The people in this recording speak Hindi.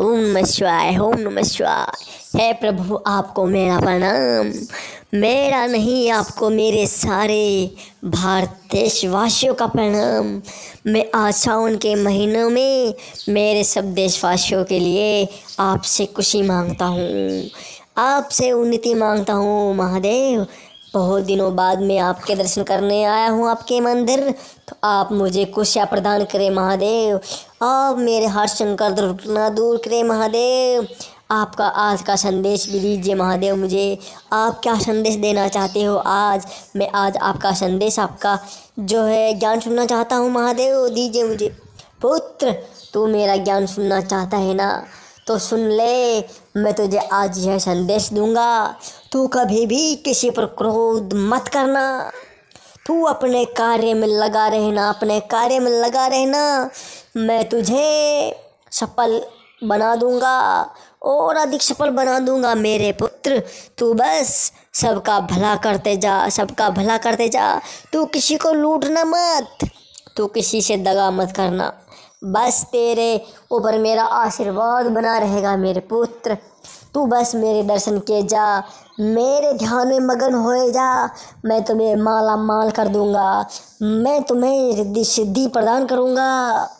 ओम नम शिवाय ओम नम शिवाय है प्रभु आपको मेरा प्रणाम मेरा नहीं आपको मेरे सारे भारत देशवासियों का प्रणाम मैं आज सावन के महीनों में मेरे सब देशवासियों के लिए आपसे खुशी मांगता हूँ आपसे उन्नति मांगता हूँ महादेव बहुत दिनों बाद मैं आपके दर्शन करने आया हूँ आपके मंदिर तो आप मुझे कुशा प्रदान करें महादेव आप मेरे हर शंकर दुर्घटना दूर करें महादेव आपका आज का संदेश भी दीजिए महादेव मुझे आप क्या संदेश देना चाहते हो आज मैं आज आपका संदेश आपका जो है ज्ञान सुनना चाहता हूँ महादेव दीजिए मुझे पुत्र तू मेरा ज्ञान सुनना चाहता है ना तो सुन ले मैं तुझे आज यह संदेश दूंगा तू कभी भी किसी पर क्रोध मत करना तू अपने कार्य में लगा रहना अपने कार्य में लगा रहना मैं तुझे सफल बना दूंगा और अधिक सफल बना दूंगा मेरे पुत्र तू बस सबका भला करते जा सबका भला करते जा तू किसी को लूटना मत तू किसी से दगा मत करना बस तेरे ऊपर मेरा आशीर्वाद बना रहेगा मेरे पुत्र तू बस मेरे दर्शन के जा मेरे ध्यान में मगन होए जा मैं तुम्हें माला माल कर दूंगा मैं तुम्हें रिद्धि सिद्धि प्रदान करूंगा